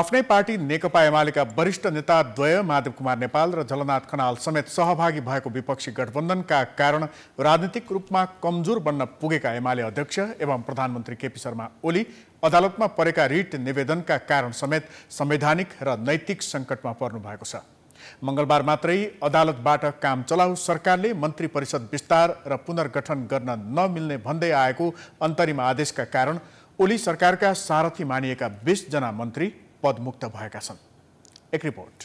आफ्नै पार्टी नेकपा एमालेका वरिष्ठ नेता द्वय माधव कुमार नेपाल र झलनाथ खनाल समेत सहभागी भएको विपक्षी गठबन्धनका कारण राजनीतिक रूपमा कमजोर बन्न पुगेका एमाले अध्यक्ष एवं प्रधानमन्त्री केपी शर्मा ओली अदालतमा परेका रिट निवेदनका कारण समेत संवैधानिक र नैतिक सङ्कटमा पर्नु भएको छ मङ्गलबार मात्रै अदालतबाट काम चलाउ सरकारले मन्त्री परिषद विस्तार र पुनर्गठन गर्न नमिल्ने भन्दै आएको अन्तरिम आदेशका कारण ओली सरकारका सारथी मानिएका बिसजना मन्त्री पदमुक्त भएका छन् एक रिपोर्ट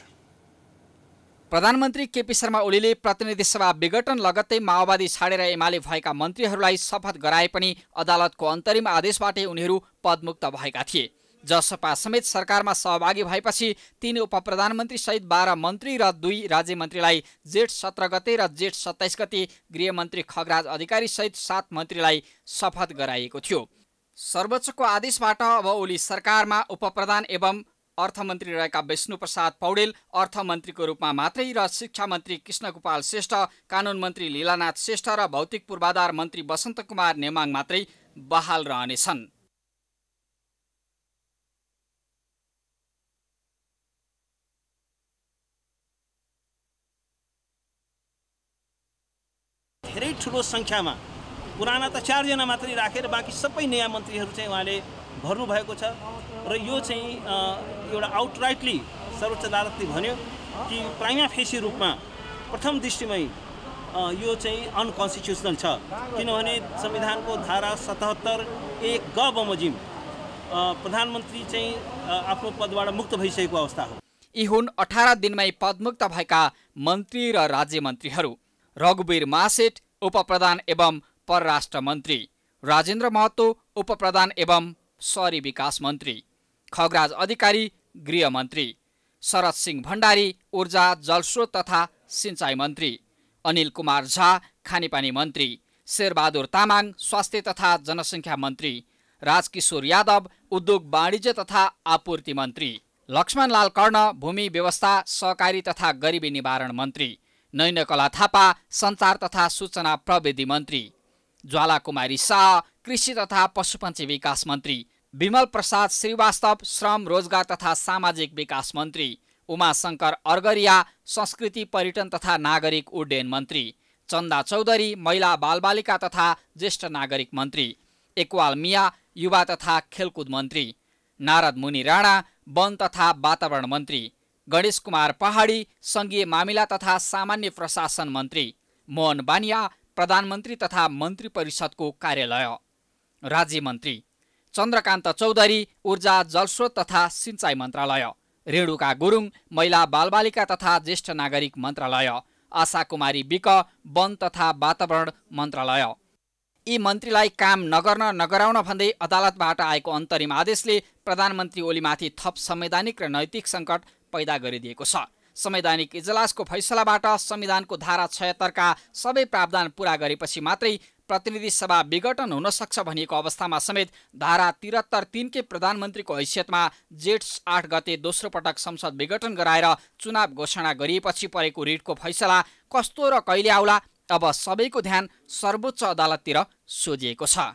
प्रधानमन्त्री केपी शर्मा ओलीले प्रतिनिधिसभा विघटन लगत्तै माओवादी छाडेर एमाले भएका मन्त्रीहरूलाई शपथ गराए पनि अदालतको अन्तरिम आदेशबाटै उनीहरू पदमुक्त भएका थिए जसपा समेत सरकारमा सहभागी भएपछि तीन उप सहित बाह्र मन्त्री र दुई राज्य मन्त्रीलाई जेठ सत्र गते र जेठ सत्ताइस गते गृहमन्त्री खगराज अधिकारी सहित सात मन्त्रीलाई शपथ गराइएको थियो सर्वोच्चको आदेशबाट अब ओली सरकारमा उपप्रधान एवं अर्थमन्त्री रहेका विष्णुप्रसाद पौडेल अर्थमन्त्रीको रूपमा मात्रै र शिक्षा मन्त्री कृष्ण गोपाल श्रेष्ठ कानुन मन्त्री लीलानाथ श्रेष्ठ र भौतिक पूर्वाधार मन्त्री वसन्त कुमार नेमाङ मात्रै बहाल रहनेछन् धेरै ठुलो सङ्ख्यामा पुराना त चारजना मात्रै राखेर बाँकी सबै नयाँ मन्त्रीहरू चाहिँ उहाँले भर्नुभएको छ र यो चाहिँ एउटा आउटराइटली सर्वोच्च अदालतले भन्यो कि प्राइमा फेसी रूपमा प्रथम दृष्टिमै यो चाहिँ अनकन्स्टिट्युसनल छ किनभने संविधानको धारा सतहत्तर एक ग बमोजिम प्रधानमन्त्री चाहिँ आफ्नो पदबाट मुक्त भइसकेको अवस्था हो यी हुन् अठार दिनमै पदमुक्त भएका मन्त्री र राज्य मन्त्रीहरू रघुवीर मासेट प्रधान एवं परराष्ट्र मन्त्री राजेन्द्र महतो उपप्रधान एवं सहरी विकास मन्त्री खगराज अधिकारी गृहमन्त्री शरद सिंह भण्डारी ऊर्जा जलस्रोत तथा सिंचाइ मन्त्री अनिल कुमार झा खानेपानी मन्त्री शेरबहादुर तामाङ स्वास्थ्य तथा जनसङ्ख्या मन्त्री राजकिशोर यादव उद्योग वाणिज्य तथा आपूर्ति मन्त्री लक्ष्मण लाल कर्ण भूमि व्यवस्था सहकारी तथा गरिबी निवारण मन्त्री नैनकला थापा सञ्चार तथा सूचना प्रविधि मन्त्री ज्वाला कुमारी शाह कृषि तथा पशुपन्ची विकास मन्त्री विमल प्रसाद श्रीवास्तव श्रम रोजगार तथा सामाजिक विकास मन्त्री उमा शङ्कर अर्गरिया संस्कृति पर्यटन तथा नागरिक उड्डयन मन्त्री चन्दा चौधरी महिला बालबालिका तथा ज्येष्ठ नागरिक मन्त्री एकवाल मिया युवा तथा खेलकुद मन्त्री नारद मुनि राणा वन तथा वातावरण मन्त्री गणेश कुमार पहाडी सङ्घीय मामिला तथा सामान्य प्रशासन मन्त्री मोहन बानिया प्रधानमन्त्री तथा मन्त्री परिषदको कार्यालय राज्य मन्त्री चन्द्रकान्त चौधरी ऊर्जा जलस्रोत तथा सिंचाइ मन्त्रालय रेणुका गुरुङ महिला बालबालिका तथा ज्येष्ठ नागरिक मन्त्रालय आशा कुमारी विक वन तथा वातावरण मन्त्रालय यी मन्त्रीलाई काम नगर्न नगराउन भन्दै अदालतबाट आएको अन्तरिम आदेशले प्रधानमन्त्री ओलीमाथि थप संवैधानिक र नैतिक सङ्कट पैदा गरिदिएको छ संवैधानिक इजलासको फैसलाबाट संविधानको धारा छयत्तरका सबै प्रावधान पूरा गरेपछि मात्रै प्रतिनिधि सभा विघटन हुन सक्छ भनिएको अवस्थामा समेत धारा तिहत्तर तिनकै प्रधानमन्त्रीको हैसियतमा जेठ आठ गते दोस्रो पटक संसद विघटन गराएर चुनाव घोषणा गरिएपछि परेको रिटको फैसला कस्तो र कहिले आउला अब सबैको ध्यान सर्वोच्च अदालततिर सोझिएको छ